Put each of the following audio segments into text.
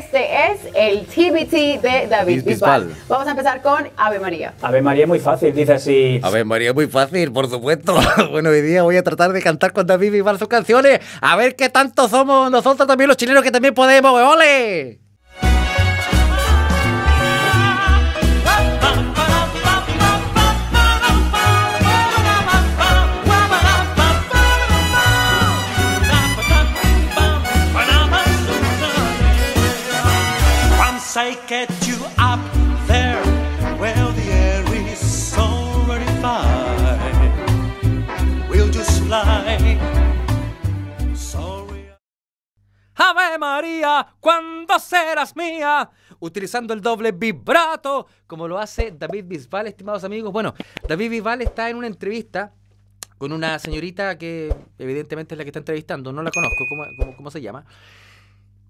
Este es el TBT de David Bisbal. Vamos a empezar con Ave María. Ave María es muy fácil, dice así. Ave María es muy fácil, por supuesto. bueno, hoy día voy a tratar de cantar con David Bisbal sus canciones. A ver qué tanto somos nosotros también los chilenos que también podemos. ¡Ole! get Ave María, cuando serás mía? Utilizando el doble vibrato, como lo hace David Bisbal, estimados amigos. Bueno, David Bisbal está en una entrevista con una señorita que evidentemente es la que está entrevistando, no la conozco, cómo, cómo se llama?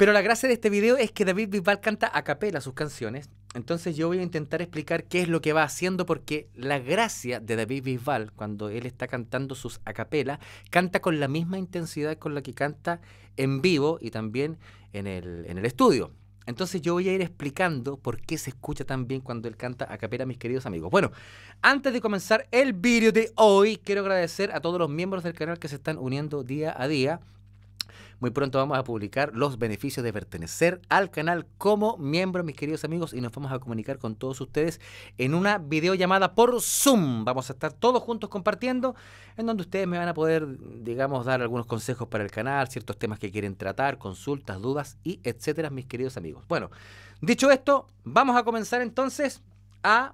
Pero la gracia de este video es que David Bisbal canta a capela sus canciones. Entonces yo voy a intentar explicar qué es lo que va haciendo porque la gracia de David Bisbal cuando él está cantando sus a capela, canta con la misma intensidad con la que canta en vivo y también en el, en el estudio. Entonces yo voy a ir explicando por qué se escucha tan bien cuando él canta a capela, mis queridos amigos. Bueno, antes de comenzar el video de hoy, quiero agradecer a todos los miembros del canal que se están uniendo día a día. Muy pronto vamos a publicar los beneficios de pertenecer al canal como miembro, mis queridos amigos, y nos vamos a comunicar con todos ustedes en una videollamada por Zoom. Vamos a estar todos juntos compartiendo, en donde ustedes me van a poder, digamos, dar algunos consejos para el canal, ciertos temas que quieren tratar, consultas, dudas y etcétera, mis queridos amigos. Bueno, dicho esto, vamos a comenzar entonces a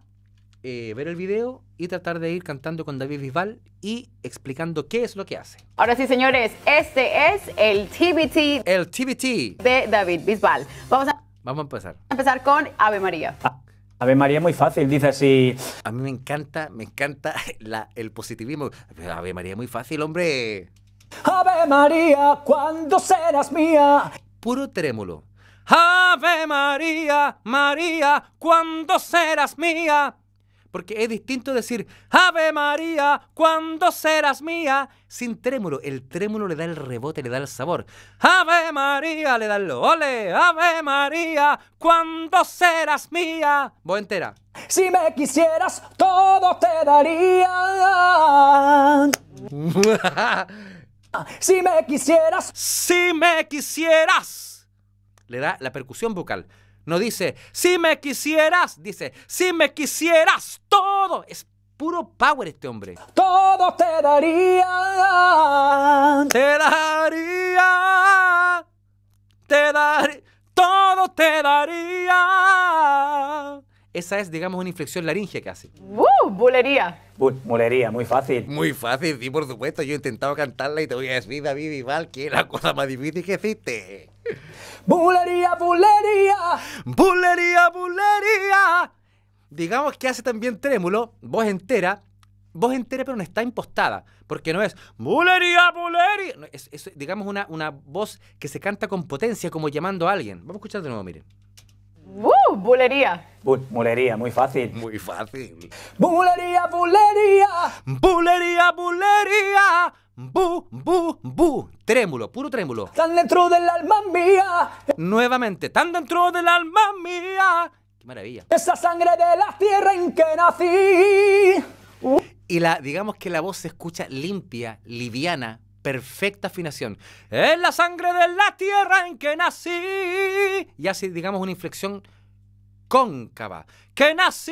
eh, ver el video y tratar de ir cantando con David Bisbal y explicando qué es lo que hace. Ahora sí, señores, este es el TBT. El TBT. De David Bisbal. Vamos a, Vamos a empezar. empezar con Ave María. Ah, Ave María muy fácil, dice así. A mí me encanta, me encanta el positivismo. Ave María muy fácil, hombre. Ave María, ¿cuándo serás mía? Puro trémulo. Ave María, María, ¿cuándo serás mía? Porque es distinto decir, Ave María, cuando serás mía? Sin trémulo. El trémulo le da el rebote, le da el sabor. Ave María, le da el ole. Ave María, cuando serás mía? Voy entera. Si me quisieras, todo te daría. si me quisieras. Si me quisieras. Le da la percusión vocal. No dice, si me quisieras, dice, si me quisieras todo. Es puro power este hombre. Todo te daría. Te daría. Te Todo te daría. Esa es, digamos, una inflexión laringe casi. ¡Uh! Bulería. bulería, muy fácil. Muy fácil, sí, por supuesto. Yo he intentado cantarla y te voy a decir, David Vival, que es la cosa más difícil que existe. Bulería, bulería. Bulería, bulería. Digamos que hace también trémulo, voz entera, voz entera pero no está impostada, porque no es bulería, bulería. es, digamos una, voz que se canta con potencia, como llamando a alguien. Vamos a escuchar de nuevo, miren. ¡Uh! Bulería. bulería, muy fácil. Muy fácil. Bulería, bulería. Bulería, bulería. Bu, bu, bu. Trémulo, puro trémulo. Tan dentro del alma mía. Nuevamente, tan dentro del alma mía. Qué maravilla. Esa sangre de la tierra en que nací. Uh. Y la, digamos que la voz se escucha limpia, liviana, perfecta afinación. Es la sangre de la tierra en que nací. Y así, digamos, una inflexión cóncava. ¡Que nací!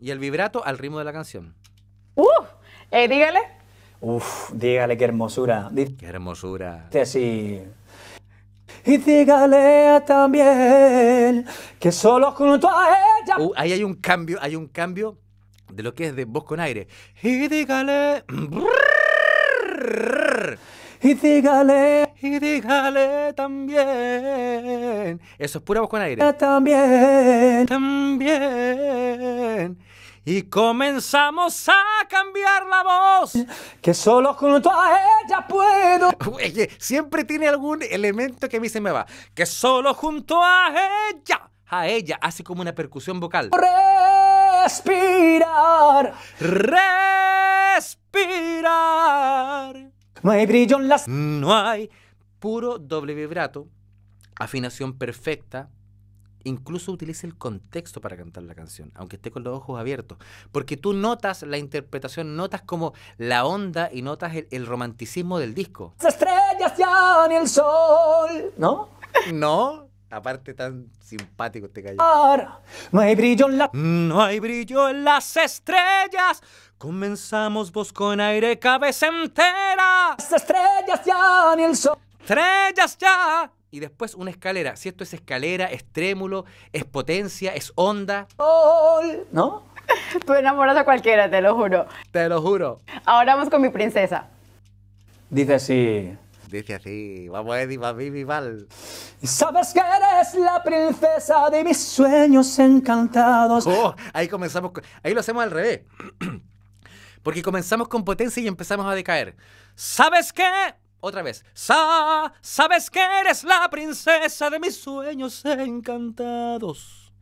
Y el vibrato al ritmo de la canción. Uh. Eh, dígale. Uf, dígale qué hermosura. qué hermosura. Dice así. Y dígale también que solo junto a ella. Uh, ahí hay un cambio, hay un cambio de lo que es de voz con aire. Y dígale. Y dígale. Y dígale también. Eso es pura voz con aire. También. También y comenzamos a cambiar la voz. Que solo junto a ella puedo. Oye, siempre tiene algún elemento que a mí se me va. Que solo junto a ella, a ella, hace como una percusión vocal. Respirar. Respirar. No hay brillo en las... No hay. Puro doble vibrato. Afinación perfecta incluso utilice el contexto para cantar la canción, aunque esté con los ojos abiertos, porque tú notas la interpretación, notas como la onda y notas el, romanticismo del disco. Las estrellas ya ni el sol, ¿no? No, aparte tan simpático este gallo. No hay brillo en la... No hay brillo en las estrellas. Comenzamos vos con aire cabeza entera. Las estrellas ya ni el sol. Estrellas ya y después una escalera. Si esto es escalera, es trémulo, es potencia, es onda. ¿No? Tú enamoras a cualquiera, te lo juro. Te lo juro. Ahora vamos con mi princesa. Dice así. Dice así, vamos a papi, mi mal. Sabes que eres la princesa de mis sueños encantados. Oh, ahí comenzamos, ahí lo hacemos al revés. Porque comenzamos con potencia y empezamos a decaer. ¿Sabes qué? Otra vez. Sa, sabes que eres la princesa de mis sueños encantados.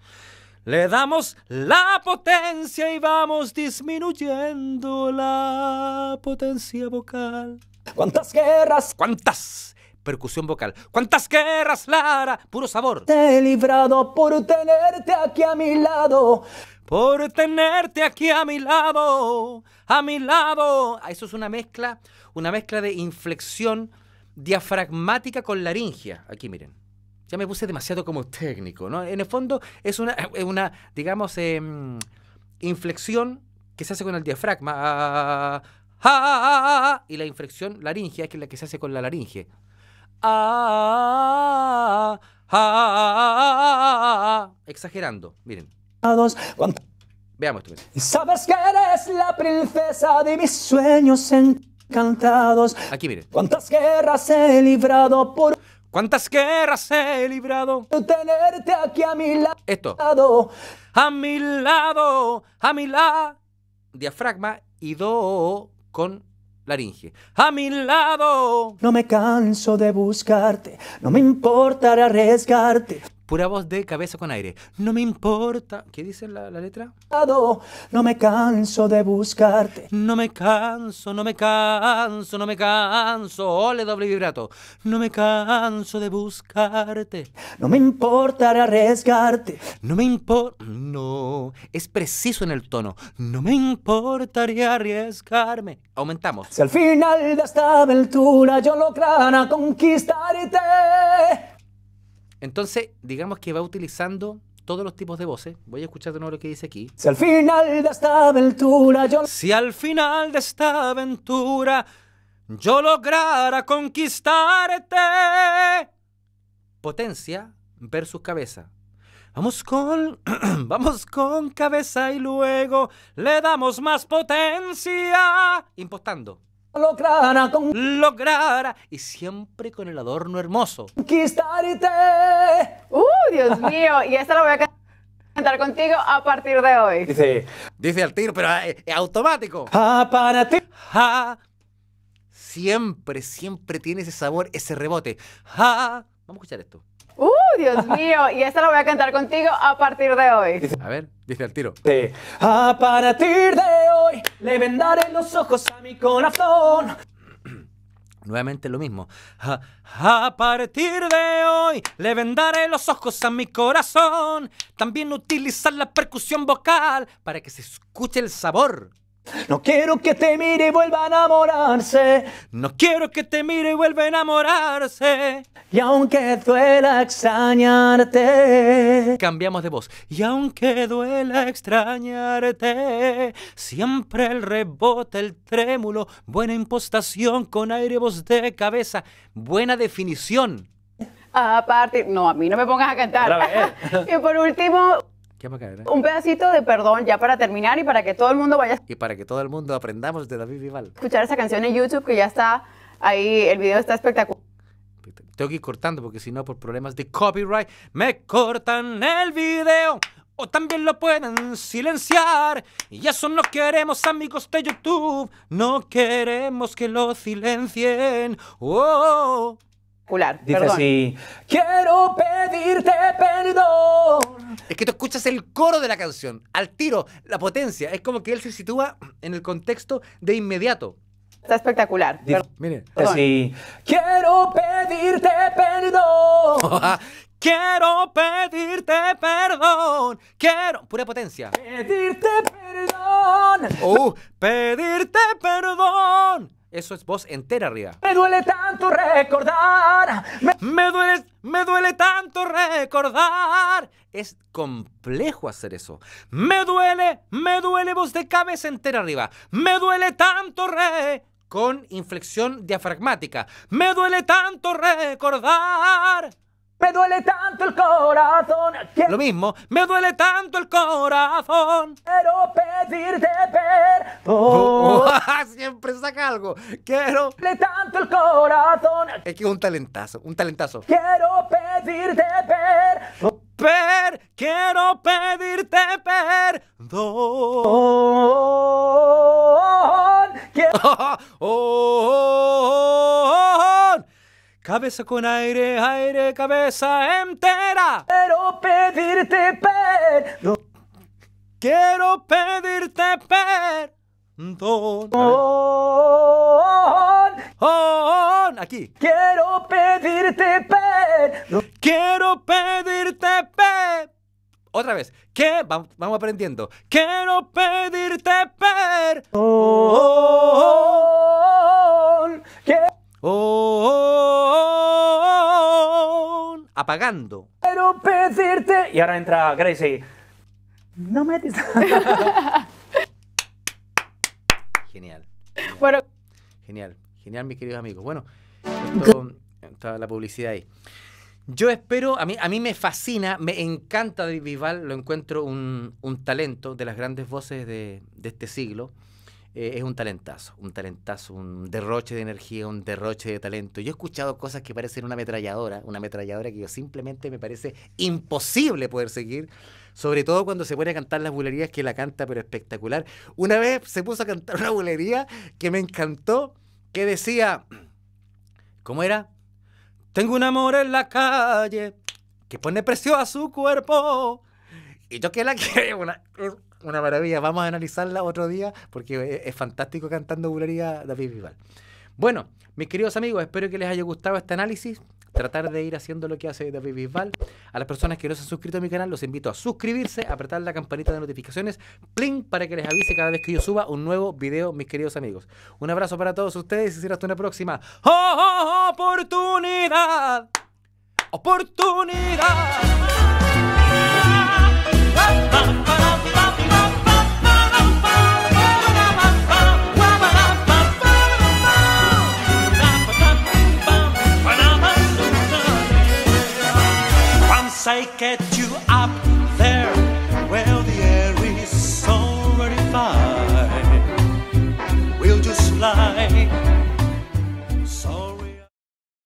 Le damos la potencia y vamos disminuyendo la potencia vocal. ¿Cuántas guerras? ¿Cuántas? Percusión vocal. ¿Cuántas guerras, Lara? Puro sabor. Te he librado por tenerte aquí a mi lado por tenerte aquí a mi lado, a mi lado. Eso es una mezcla, una mezcla de inflexión diafragmática con laringia. Aquí miren. Ya me puse demasiado como técnico, ¿no? En el fondo es una, digamos, inflexión que se hace con el diafragma. y la inflexión laringia que es la que se hace con la laringe. Exagerando, miren. Cuando... Veamos tú. Sabes que eres la princesa de mis sueños encantados. Aquí mire. ¿Cuántas guerras he librado por... ¿Cuántas guerras he librado? Tenerte aquí a mi lado. Esto. A mi lado, a mi lado. Diafragma y do con laringe. A mi lado. No me canso de buscarte, no me importa arriesgarte. Pura voz de cabeza con aire. No me importa. ¿Qué dice la, la, letra? No me canso de buscarte. No me canso, no me canso, no me canso. Ole doble vibrato. No me canso de buscarte. No me importa arriesgarte. No me importa. No. Es preciso en el tono. No me importaría arriesgarme. Aumentamos. Si al final de esta aventura yo lograra conquistarte. Entonces, digamos que va utilizando todos los tipos de voces. Voy a escuchar de nuevo lo que dice aquí. Si al final de esta aventura yo... Si al final lograra conquistarte. Potencia versus cabeza. Vamos con, vamos con cabeza y luego le damos más potencia. Impostando lograra con y siempre con el adorno hermoso. Uh, Dios mío, y esta la voy a cantar contigo a partir de hoy. Dice, dice al tiro, pero es eh, eh, automático. Ja, para ti. Ja. Siempre, siempre tiene ese sabor, ese rebote. Ja. Vamos a escuchar esto. Uh, Dios mío, y esta la voy a cantar contigo a partir de hoy. A ver. Dice el tiro. A partir de hoy le vendaré los ojos a mi corazón. Nuevamente lo mismo. A, a, partir de hoy le vendaré los ojos a mi corazón. También utilizar la percusión vocal para que se escuche el sabor no quiero que te mire y vuelva a enamorarse. No quiero que te mire y vuelva a enamorarse. Y aunque duela extrañarte. Cambiamos de voz. Y aunque duela extrañarte. Siempre el rebote, el trémulo. Buena impostación con aire, voz de cabeza. Buena definición. Aparte, No, a mí no me pongas a cantar. y por último. Un pedacito de perdón ya para terminar y para que todo el mundo vaya. Y para que todo el mundo aprendamos de David Vival. Escuchar esa canción en YouTube que ya está ahí, el video está espectacular. Tengo que ir cortando porque si no, por problemas de copyright, me cortan el video o también lo pueden silenciar. Y eso no queremos, amigos de YouTube. No queremos que lo silencien. Oh. Dice Perdón. así: Quiero pedirte perdón es que tú escuchas el coro de la canción, al tiro, la potencia. Es como que él se sitúa en el contexto de inmediato. Está espectacular. Mire. Sí. Quiero pedirte perdón. Quiero pedirte perdón. Quiero. Pura potencia. Pedirte perdón. Oh, pedirte perdón. Eso es voz entera arriba. Me duele tanto recordar. Me, duele, me duele tanto recordar. Es complejo hacer eso. Me duele, me duele voz de cabeza entera arriba. Me duele tanto re con inflexión diafragmática. Me duele tanto recordar. Me duele tanto el corazón. Lo mismo, me duele tanto el corazón. Quiero pedirte perdón. siempre saca algo. Quiero. Me duele tanto el corazón. Es que es un talentazo, un talentazo. Quiero pedirte perdón. Per, quiero pedirte perdón. Cabeza con aire, aire, cabeza entera. Quiero pedirte perdón. Quiero pedirte per Aquí. Quiero pedirte perdón. Quiero pedirte perdón. Otra vez. qué vamos, aprendiendo. Quiero pedirte per apagando. Pero pedirte. Y ahora entra Gracie. No me Genial. Bueno. Genial, genial, mis queridos amigos. Bueno, esto, la publicidad ahí. Yo espero, a mí, a mí me fascina, me encanta David lo encuentro un, talento de las grandes voces de, de este siglo. Eh, es un talentazo, un talentazo, un derroche de energía, un derroche de talento. Yo he escuchado cosas que parecen una ametralladora, una ametralladora que yo simplemente me parece imposible poder seguir, sobre todo cuando se pone a cantar las bulerías que la canta, pero espectacular. Una vez se puso a cantar una bulería que me encantó, que decía, ¿cómo era? Tengo un amor en la calle que pone precio a su cuerpo. Y yo que la que una, una maravilla. Vamos a analizarla otro día porque eh, es, fantástico cantando bulería David Vival. Bueno, mis queridos amigos, espero que les haya gustado este análisis. Tratar de ir haciendo lo que hace David Bisbal. A las personas que no se han suscrito a mi canal, los invito a suscribirse, apretar la campanita de notificaciones, pling, para que les avise cada vez que yo suba un nuevo video, mis queridos amigos. Un abrazo para todos ustedes y será hasta una próxima. ¡Oh, oh, oh, oportunidad! ¡Oportunidad!